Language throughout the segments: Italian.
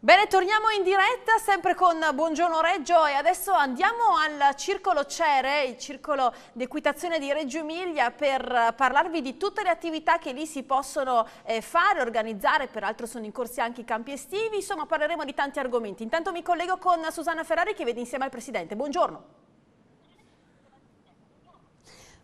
Bene, torniamo in diretta sempre con Buongiorno Reggio e adesso andiamo al Circolo Cere, il Circolo d'Equitazione di Reggio Emilia per parlarvi di tutte le attività che lì si possono eh, fare, organizzare, peraltro sono in corsi anche i campi estivi, insomma parleremo di tanti argomenti. Intanto mi collego con Susanna Ferrari che vede insieme al Presidente. Buongiorno.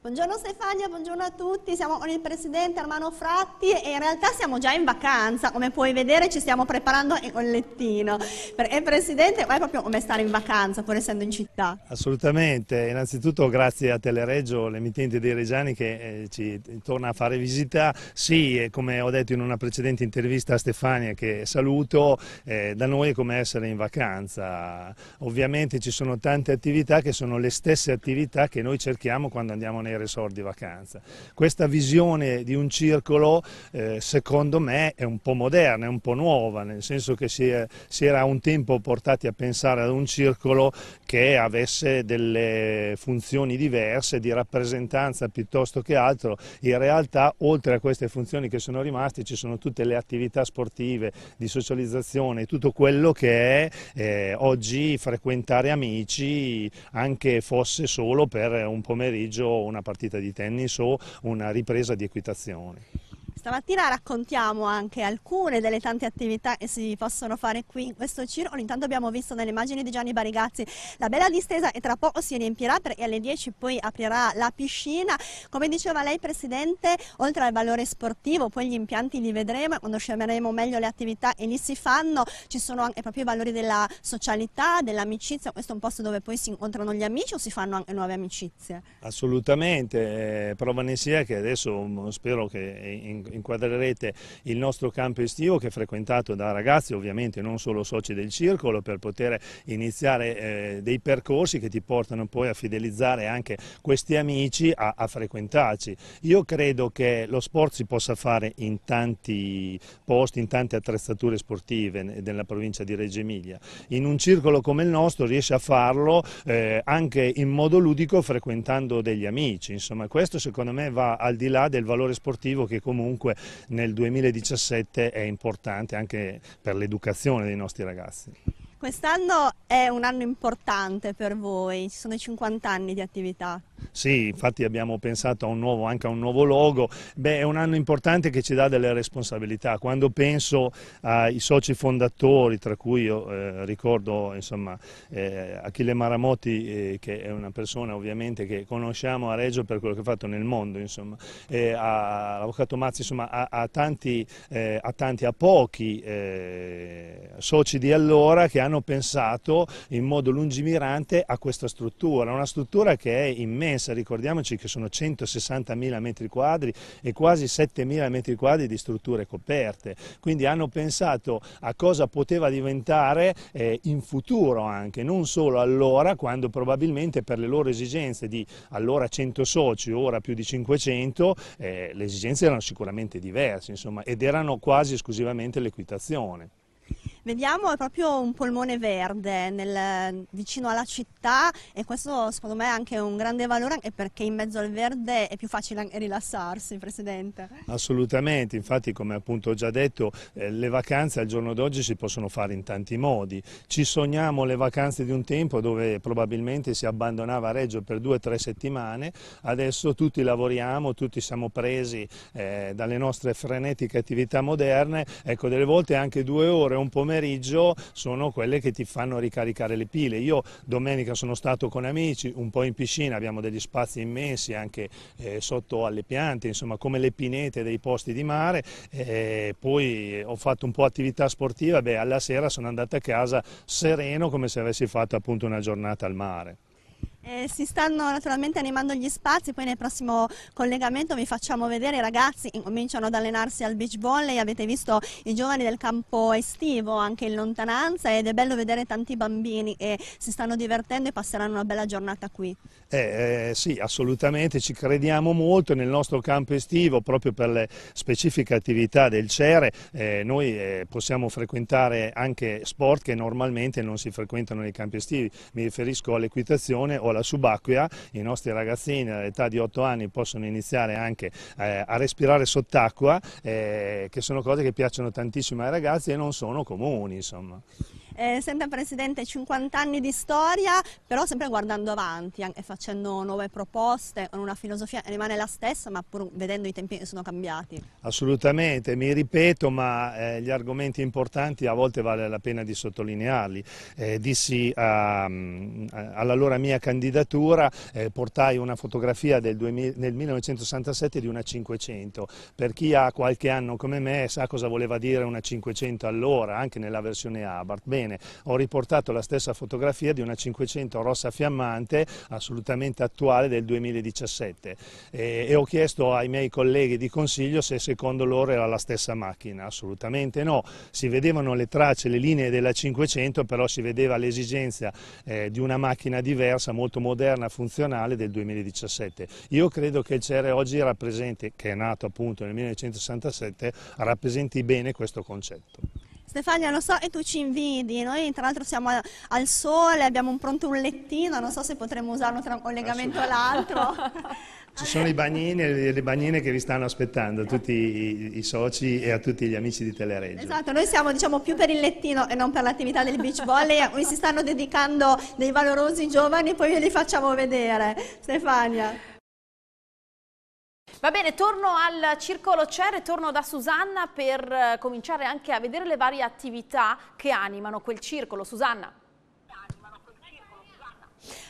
Buongiorno Stefania, buongiorno a tutti, siamo con il presidente Armano Fratti e in realtà siamo già in vacanza, come puoi vedere ci stiamo preparando con il lettino, perché presidente è proprio come stare in vacanza pur essendo in città. Assolutamente, innanzitutto grazie a Telereggio, l'emittente dei Reggiani che eh, ci torna a fare visita, sì come ho detto in una precedente intervista a Stefania che saluto, eh, da noi è come essere in vacanza, ovviamente ci sono tante attività che sono le stesse attività che noi cerchiamo quando andiamo nei nei resort vacanza. Questa visione di un circolo eh, secondo me è un po' moderna, è un po' nuova, nel senso che si, è, si era un tempo portati a pensare ad un circolo che avesse delle funzioni diverse di rappresentanza piuttosto che altro. In realtà oltre a queste funzioni che sono rimaste ci sono tutte le attività sportive, di socializzazione, tutto quello che è eh, oggi frequentare amici anche fosse solo per un pomeriggio o una partita di tennis o una ripresa di equitazione. Stamattina raccontiamo anche alcune delle tante attività che si possono fare qui in questo circolo. Intanto abbiamo visto nelle immagini di Gianni Barigazzi la bella distesa e tra poco si riempirà perché alle 10 poi aprirà la piscina. Come diceva lei Presidente, oltre al valore sportivo, poi gli impianti li vedremo quando scemeremo meglio le attività e lì si fanno. Ci sono anche proprio i valori della socialità, dell'amicizia. Questo è un posto dove poi si incontrano gli amici o si fanno anche nuove amicizie? Assolutamente, eh, prova ne sia che adesso mm, spero che in inquadrerete il nostro campo estivo che è frequentato da ragazzi ovviamente non solo soci del circolo per poter iniziare eh, dei percorsi che ti portano poi a fidelizzare anche questi amici a, a frequentarci. Io credo che lo sport si possa fare in tanti posti, in tante attrezzature sportive della provincia di Reggio Emilia. In un circolo come il nostro riesce a farlo eh, anche in modo ludico frequentando degli amici, insomma questo secondo me va al di là del valore sportivo che comunque comunque nel 2017 è importante anche per l'educazione dei nostri ragazzi. Quest'anno è un anno importante per voi, ci sono 50 anni di attività. Sì, infatti abbiamo pensato a nuovo, anche a un nuovo logo. Beh, è un anno importante che ci dà delle responsabilità. Quando penso ai soci fondatori, tra cui io eh, ricordo insomma, eh, Achille Maramotti, eh, che è una persona ovviamente che conosciamo a Reggio per quello che ha fatto nel mondo, insomma, eh, all'Avvocato Mazzi, insomma, a, a, tanti, eh, a, tanti, a pochi eh, soci di allora che hanno pensato in modo lungimirante a questa struttura, una struttura che è immensa immensa, ricordiamoci che sono 160.000 metri quadri e quasi 7.000 metri quadri di strutture coperte, quindi hanno pensato a cosa poteva diventare eh, in futuro anche, non solo allora quando probabilmente per le loro esigenze di allora 100 soci, ora più di 500, eh, le esigenze erano sicuramente diverse insomma, ed erano quasi esclusivamente l'equitazione vediamo è proprio un polmone verde nel, vicino alla città e questo secondo me è anche un grande valore perché in mezzo al verde è più facile rilassarsi, Presidente. Assolutamente, infatti come appunto ho già detto eh, le vacanze al giorno d'oggi si possono fare in tanti modi. Ci sogniamo le vacanze di un tempo dove probabilmente si abbandonava Reggio per due o tre settimane, adesso tutti lavoriamo, tutti siamo presi eh, dalle nostre frenetiche attività moderne, ecco delle volte anche due ore, un pomeriggio pomeriggio sono quelle che ti fanno ricaricare le pile. Io domenica sono stato con amici, un po' in piscina, abbiamo degli spazi immensi anche eh, sotto alle piante, insomma come le pinete dei posti di mare, eh, poi eh, ho fatto un po' attività sportiva, beh alla sera sono andato a casa sereno come se avessi fatto appunto una giornata al mare. Eh, si stanno naturalmente animando gli spazi, poi nel prossimo collegamento vi facciamo vedere i ragazzi che cominciano ad allenarsi al beach volley, avete visto i giovani del campo estivo anche in lontananza ed è bello vedere tanti bambini che si stanno divertendo e passeranno una bella giornata qui. Eh, eh, sì, assolutamente, ci crediamo molto nel nostro campo estivo proprio per le specifiche attività del CERE, eh, noi eh, possiamo frequentare anche sport che normalmente non si frequentano nei campi estivi, mi riferisco all'equitazione o alla scuola subacquea, i nostri ragazzini all'età di 8 anni possono iniziare anche eh, a respirare sott'acqua, eh, che sono cose che piacciono tantissimo ai ragazzi e non sono comuni. Insomma eh, sempre Presidente 50 anni di storia, però sempre guardando avanti e facendo nuove proposte con una filosofia rimane la stessa ma pur vedendo i tempi che sono cambiati. Assolutamente, mi ripeto ma eh, gli argomenti importanti a volte vale la pena di sottolinearli. Eh, dissi mm, all'allora mia candidatura, eh, portai una fotografia del 2000, nel 1967 di una 500, per chi ha qualche anno come me sa cosa voleva dire una 500 allora, anche nella versione Abarth. Bene, bene. Ho riportato la stessa fotografia di una 500 rossa fiammante assolutamente attuale del 2017 e, eh, e ho chiesto ai miei colleghi di consiglio se secondo loro era la stessa macchina, assolutamente no. Si vedevano le tracce, le linee della 500 però si vedeva l'esigenza eh, di una macchina diversa, molto moderna, funzionale del 2017. Io credo che il CR oggi rappresenti, che è nato appunto nel 1967, rappresenti bene questo concetto. Stefania, lo so, e tu ci invidi. Noi tra l'altro siamo al sole, abbiamo pronto un lettino, non so se potremmo usarlo tra un collegamento all'altro. Ci sono i bagnini le bagnine che vi stanno aspettando, a tutti i, i, soci e a tutti gli amici di Telereggio. Esatto, noi siamo diciamo, più per il lettino e non per l'attività del beach volley, cui si stanno dedicando dei valorosi giovani e poi ve li facciamo vedere. Stefania. Va bene, torno al Circolo CER e torno da Susanna per eh, cominciare anche a vedere le varie attività che animano quel circolo. Susanna.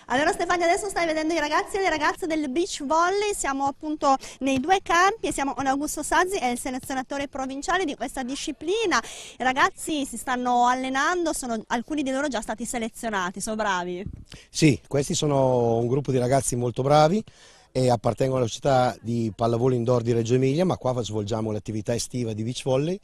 Allora Stefania adesso stai vedendo i ragazzi e le ragazze del beach volley, siamo appunto nei due campi e siamo con Augusto Sazzi, è il selezionatore provinciale di questa disciplina. I ragazzi si stanno allenando, sono alcuni di loro già stati selezionati, sono bravi. Sì, questi sono un gruppo di ragazzi molto bravi, e appartengo alla società di pallavolo indoor di Reggio Emilia, ma qua svolgiamo l'attività estiva di beach volley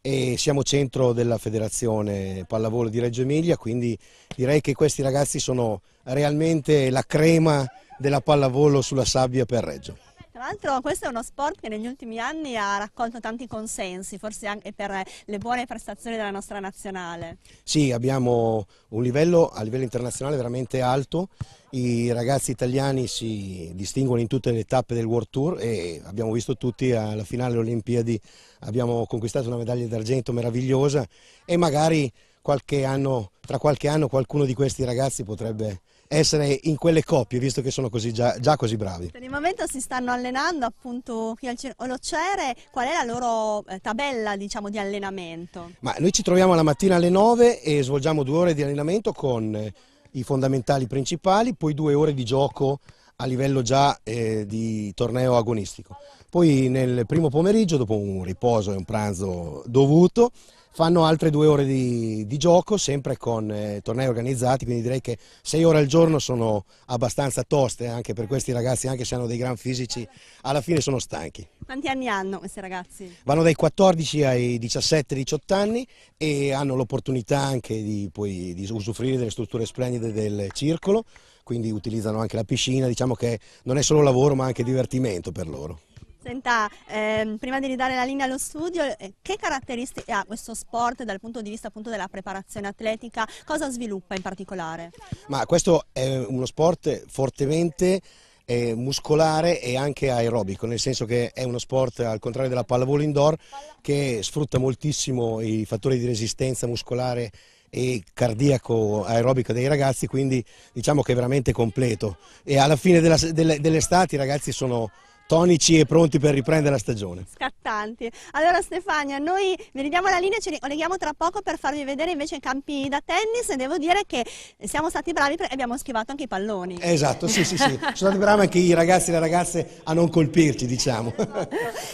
e siamo centro della federazione pallavolo di Reggio Emilia, quindi direi che questi ragazzi sono realmente la crema della pallavolo sulla sabbia per Reggio. Tra l'altro questo è uno sport che negli ultimi anni ha raccolto tanti consensi, forse anche per eh, le buone prestazioni della nostra nazionale. Sì, abbiamo un livello a livello internazionale veramente alto, i ragazzi italiani si distinguono in tutte le tappe del World Tour e abbiamo visto tutti alla finale delle Olimpiadi abbiamo conquistato una medaglia d'argento meravigliosa e magari qualche anno, tra qualche anno qualcuno di questi ragazzi potrebbe essere in quelle coppie, visto che sono così, già, già, così bravi. Per il momento si stanno allenando appunto qui al Olocere, qual è la loro eh, tabella diciamo, di allenamento? Ma noi ci troviamo la mattina alle 9 e svolgiamo due ore di allenamento con eh, i fondamentali principali, poi due ore di gioco a livello già eh, di torneo agonistico. Poi nel primo pomeriggio, dopo un riposo e un pranzo dovuto, fanno altre due ore di, di gioco, sempre con eh, tornei organizzati, quindi direi che sei ore al giorno sono abbastanza toste eh, anche per questi ragazzi, anche se hanno dei gran fisici, alla fine sono stanchi. Quanti anni hanno questi ragazzi? Vanno dai 14 ai 17-18 anni e hanno l'opportunità anche di, poi, di usufruire delle strutture splendide del circolo, quindi utilizzano anche la piscina, diciamo che non è solo lavoro ma anche divertimento per loro. Senta, ehm, prima di ridare la linea allo studio, eh, che caratteristiche ah, ha questo sport dal punto di vista appunto della preparazione atletica? Cosa sviluppa in particolare? Ma questo è uno sport fortemente eh, muscolare e anche aerobico, nel senso che è uno sport al contrario della pallavolo indoor che sfrutta moltissimo i fattori di resistenza muscolare e cardiaco aerobica dei ragazzi, quindi diciamo che è veramente completo e alla fine dell'estate dell i ragazzi sono tonici e pronti per riprendere la stagione. Scattanti. Allora Stefania, noi veniamo alla linea e ci colleghiamo tra poco per farvi vedere invece i campi da tennis e devo dire che siamo stati bravi perché abbiamo schivato anche i palloni. Esatto, sì, sì, sì. Sono stati bravi anche i ragazzi e le ragazze a non colpirci, diciamo. Grazie.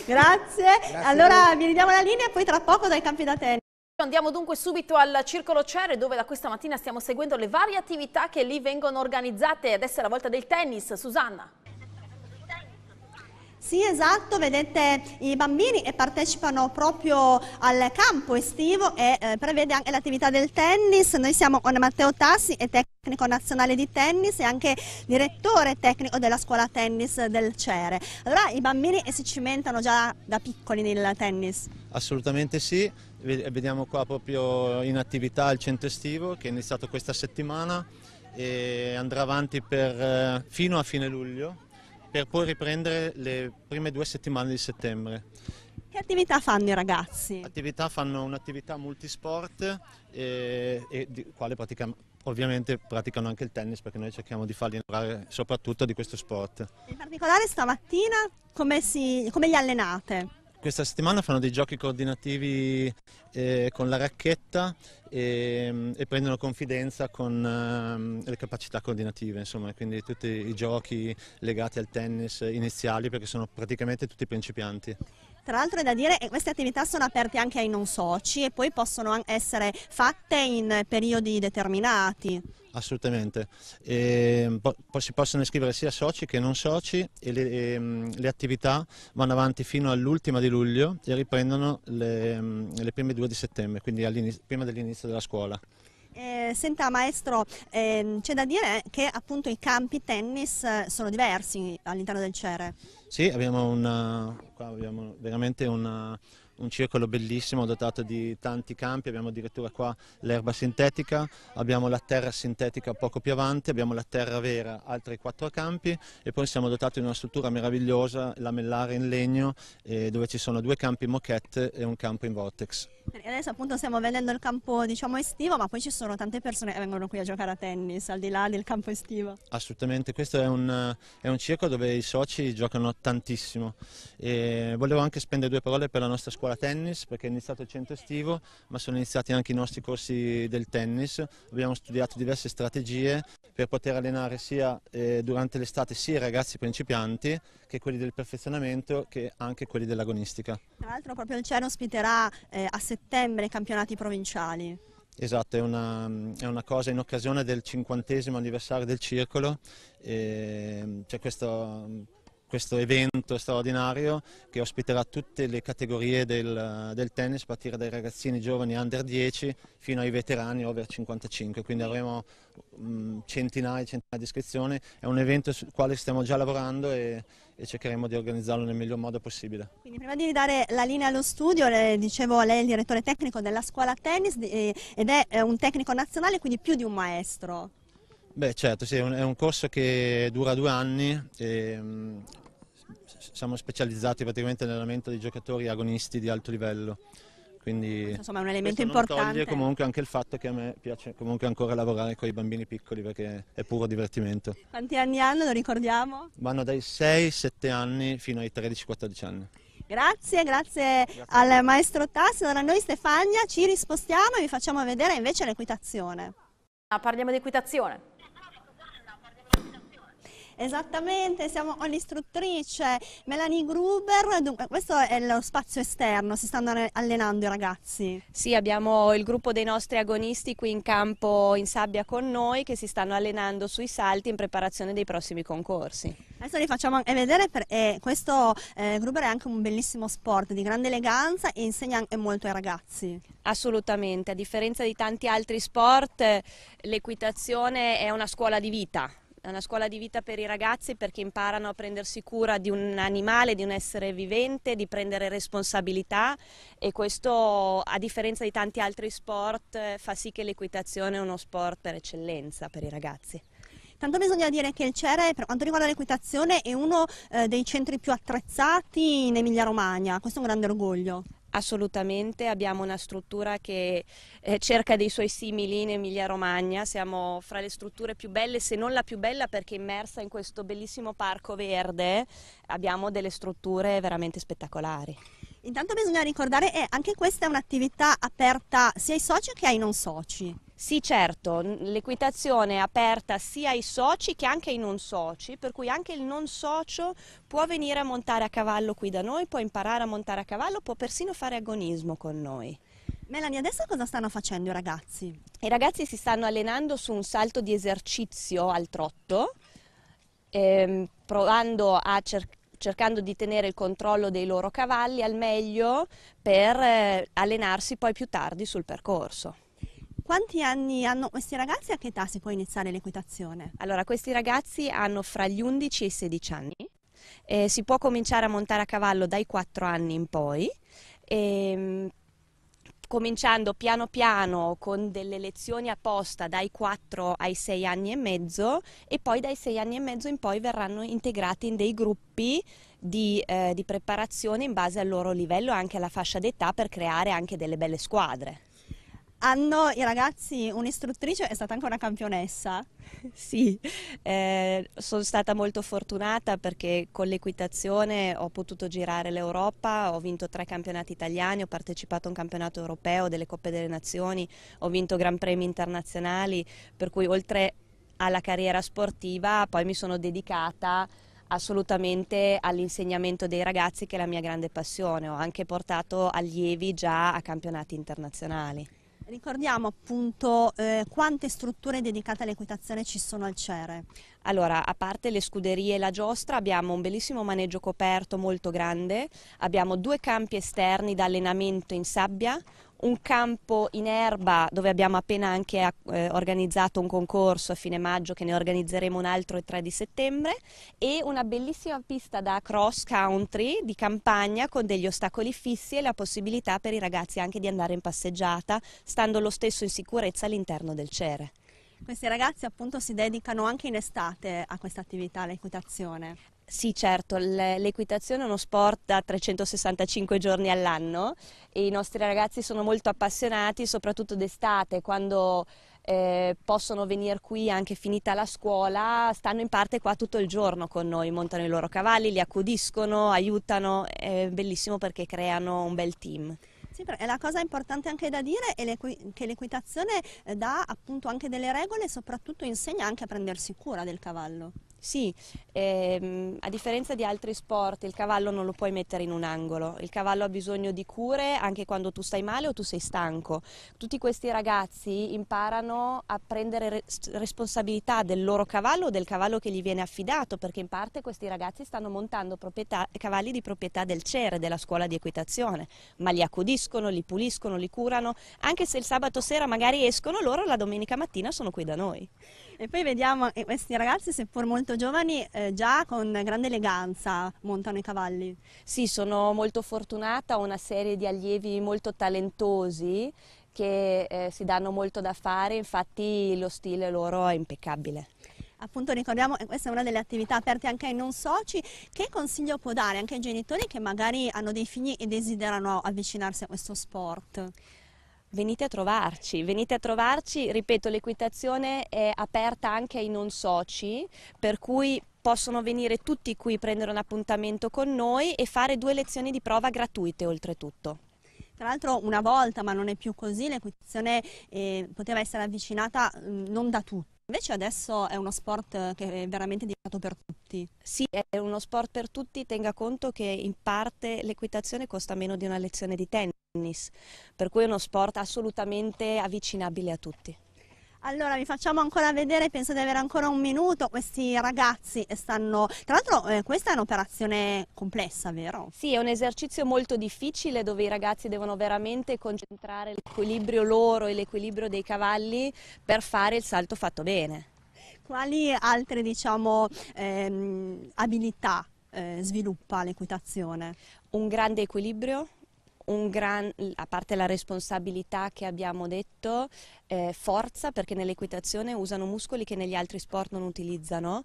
Grazie. Allora vi ridiamo la linea e poi tra poco dai campi da tennis. Andiamo dunque subito al Circolo Cere dove da questa mattina stiamo seguendo le varie attività che lì vengono organizzate. Adesso è la volta del tennis. Susanna. Sì, esatto, vedete i bambini e partecipano proprio al campo estivo e eh, prevede anche l'attività del tennis. Noi siamo con Matteo Tassi, è tecnico nazionale di tennis e anche direttore tecnico della scuola tennis del Cere. Allora i bambini si cimentano già da piccoli nel tennis? Assolutamente sì, vediamo qua proprio in attività il centro estivo che è iniziato questa settimana e andrà avanti per, eh, fino a fine luglio per poi riprendere le prime due settimane di settembre. Che attività fanno i ragazzi? Attività fanno un'attività multisport e, e di quale pratica, ovviamente praticano anche il tennis perché noi cerchiamo di farli lavorare soprattutto di questo sport. In particolare stamattina come, si, come li allenate? Questa settimana fanno dei giochi coordinativi eh, con la racchetta e, ehm, e prendono confidenza con eh, le capacità coordinative, insomma, quindi tutti i giochi legati al tennis iniziali perché sono praticamente tutti principianti. Tra l'altro è da dire che eh, queste attività sono aperte anche ai non soci e poi possono essere fatte in periodi determinati. Assolutamente, e, ehm, po si possono iscrivere sia soci che non soci e le, e, ehm, le attività vanno avanti fino all'ultima di luglio e riprendono le, ehm, le, prime due di settembre, quindi prima dell'inizio della scuola. Eh, senta maestro, ehm, c'è da dire che appunto i campi tennis eh, sono diversi all'interno del CERE. Sì, abbiamo, una, abbiamo veramente una, un circolo bellissimo dotato di tanti campi, abbiamo addirittura qua l'erba sintetica, abbiamo la terra sintetica poco più avanti, abbiamo la terra vera, altri quattro campi e poi siamo dotati di una struttura meravigliosa, lamellare in legno, eh, dove ci sono due campi moquette e un campo in vortex. Adesso appunto stiamo vedendo il campo diciamo estivo, ma poi ci sono tante persone che vengono qui a giocare a tennis, al di là del campo estivo. Assolutamente, questo è un, è un circo dove i soci giocano tantissimo. E volevo anche spendere due parole per la nostra squadra scuola tennis perché è iniziato il centro estivo, ma sono iniziati anche i nostri corsi del tennis. Abbiamo studiato diverse strategie per poter allenare sia eh, durante l'estate sia i ragazzi principianti che quelli del perfezionamento che anche quelli dell'agonistica. Tra l'altro proprio il CERN ospiterà eh, a settembre i campionati provinciali. Esatto, è una, è una, cosa in occasione del cinquantesimo anniversario del circolo, ehm, c'è questo, questo evento evento straordinario che ospiterà tutte le categorie del, del tennis, a partire dai ragazzini giovani under 10 fino ai veterani over 55, quindi avremo mh, mm, centinaia e centinaia di iscrizioni, è un evento sul quale stiamo già lavorando e, e cercheremo di organizzarlo nel miglior modo possibile. Quindi prima di ridare la linea allo studio, le, dicevo lei è il direttore tecnico della scuola tennis e, ed è un tecnico nazionale, quindi più di un maestro. Beh certo, sì, è un, è un corso che dura due anni e, mm, siamo specializzati praticamente nell'allenamento di giocatori agonisti di alto livello. Quindi Insomma, è un elemento importante. toglie comunque anche il fatto che a me piace comunque ancora lavorare con i bambini piccoli perché è puro divertimento. Quanti anni hanno, lo ricordiamo? Vanno dai 6-7 anni fino ai 13-14 anni. Grazie, grazie, grazie, al maestro Tassi. Allora noi Stefania ci rispostiamo e vi facciamo vedere invece l'equitazione. Ah, parliamo di equitazione. Esattamente, siamo con l'istruttrice Melanie Gruber, dunque questo è lo spazio esterno, si stanno allenando i ragazzi. Sì, abbiamo il gruppo dei nostri agonisti qui in campo in sabbia con noi che si stanno allenando sui salti in preparazione dei prossimi concorsi. Adesso li facciamo anche eh, vedere perché questo eh, Gruber è anche un bellissimo sport di grande eleganza e insegna anche molto ai ragazzi. Assolutamente, a differenza di tanti altri sport eh, l'equitazione è una scuola di vita è una scuola di vita per i ragazzi perché imparano a prendersi cura di un animale, di un essere vivente, di prendere responsabilità e questo a differenza di tanti altri sport fa sì che l'equitazione è uno sport per eccellenza per i ragazzi. Tanto bisogna dire che il Cere, per quanto riguarda l'equitazione, è uno eh, dei centri più attrezzati in Emilia Romagna, questo è un grande orgoglio. Assolutamente, abbiamo una struttura che eh, cerca dei suoi simili in Emilia Romagna, siamo fra le strutture più belle, se non la più bella perché immersa in questo bellissimo parco verde, abbiamo delle strutture veramente spettacolari. Intanto bisogna ricordare che eh, anche questa è un'attività aperta sia ai soci che ai non soci. Sì, certo, l'equitazione è aperta sia ai soci che anche ai non soci, per cui anche il non socio può venire a montare a cavallo qui da noi, può imparare a montare a cavallo, può persino fare agonismo con noi. Melanie, adesso cosa stanno facendo i ragazzi? I ragazzi si stanno allenando su un salto di esercizio al trotto, ehm, provando a cercare cercando di tenere il controllo dei loro cavalli al meglio per eh, allenarsi poi più tardi sul percorso. Quanti anni hanno questi ragazzi e a che età si può iniziare l'equitazione? Allora, questi ragazzi hanno fra gli 11 e i 16 anni. Eh, si può cominciare a montare a cavallo dai 4 anni in poi. Ehm, cominciando piano piano con delle lezioni apposta dai 4 ai 6 anni e mezzo e poi dai 6 anni e mezzo in poi verranno integrati in dei gruppi di, eh, di preparazione in base al loro livello e anche alla fascia d'età per creare anche delle belle squadre hanno i ragazzi un'istruttrice, è stata anche una campionessa. Sì, eh, sono stata molto fortunata perché con l'equitazione ho potuto girare l'Europa, ho vinto tre campionati italiani, ho partecipato a un campionato europeo, delle Coppe delle Nazioni, ho vinto gran premi internazionali, per cui oltre alla carriera sportiva poi mi sono dedicata assolutamente all'insegnamento dei ragazzi che è la mia grande passione, ho anche portato allievi già a campionati internazionali. Ricordiamo appunto eh, quante strutture dedicate all'equitazione ci sono al CERE. Allora, a parte le scuderie e la giostra, abbiamo un bellissimo maneggio coperto molto grande, abbiamo due campi esterni da allenamento in sabbia, un campo in erba dove abbiamo appena anche eh, organizzato un concorso a fine maggio che ne organizzeremo un altro il 3 di settembre e una bellissima pista da cross country di campagna con degli ostacoli fissi e la possibilità per i ragazzi anche di andare in passeggiata stando lo stesso in sicurezza all'interno del CERE. Questi ragazzi appunto si dedicano anche in estate a questa attività, l'equitazione. Sì, certo, l'equitazione è uno sport da 365 giorni all'anno e i nostri ragazzi sono molto appassionati, soprattutto d'estate, quando eh, possono venire qui anche finita la scuola, stanno in parte qua tutto il giorno con noi, montano i loro cavalli, li accudiscono, aiutano, è bellissimo perché creano un bel team. Sì, la cosa importante anche da dire è che l'equitazione eh, dà appunto anche delle regole e soprattutto insegna anche a prendersi cura del cavallo. Sì, ehm, a differenza di altri sport il cavallo non lo puoi mettere in un angolo, il cavallo ha bisogno di cure anche quando tu stai male o tu sei stanco. Tutti questi ragazzi imparano a prendere re responsabilità del loro cavallo o del cavallo che gli viene affidato, perché in parte questi ragazzi stanno montando cavalli di proprietà del CERE, della scuola di equitazione, ma li accudiscono, li puliscono, li curano, anche se il sabato sera magari escono loro, la domenica mattina sono qui da noi. E poi vediamo che eh, questi ragazzi, seppur molto giovani, eh, già con grande eleganza montano i cavalli. Sì, sono molto fortunata, ho una serie di allievi molto talentosi che eh, si danno molto da fare, infatti lo stile loro è impeccabile. Appunto ricordiamo che eh, questa è una delle attività aperte anche ai non soci, che consiglio può dare anche ai genitori che magari hanno dei figli e desiderano avvicinarsi a questo sport? Venite a trovarci, venite a trovarci, ripeto l'equitazione è aperta anche ai non soci, per cui possono venire tutti qui, prendere un appuntamento con noi e fare due lezioni di prova gratuite oltretutto. Tra l'altro una volta, ma non è più così, l'equitazione eh, poteva essere avvicinata mh, mm, non da tutti. Invece adesso è uno sport eh, che è veramente dedicato per tutti. Sì, è uno sport per tutti, tenga conto che in parte l'equitazione costa meno di una lezione di tennis per cui è uno sport assolutamente avvicinabile a tutti. Allora vi facciamo ancora vedere, penso di avere ancora un minuto, questi ragazzi stanno, tra l'altro eh, questa è un'operazione complessa, vero? Sì, è un esercizio molto difficile dove i ragazzi devono veramente concentrare l'equilibrio loro e l'equilibrio dei cavalli per fare il salto fatto bene. Quali altre diciamo, ehm, abilità eh, sviluppa l'equitazione? Un grande equilibrio, gran, a parte la responsabilità che abbiamo detto, eh, forza perché nell'equitazione usano muscoli che negli altri sport non utilizzano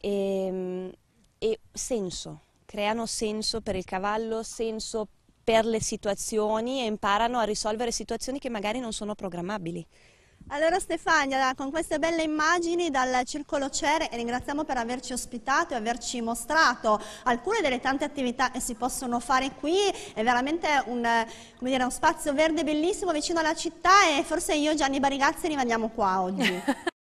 e, ehm, e senso, creano senso per il cavallo, senso per le situazioni e imparano a risolvere situazioni che magari non sono programmabili. Allora Stefania, con queste belle immagini dal Circolo Cere ringraziamo per averci ospitato e averci mostrato alcune delle tante attività che si possono fare qui, è veramente un, dire, uno spazio verde bellissimo vicino alla città e forse io e Gianni Barigazzi rimaniamo qua oggi.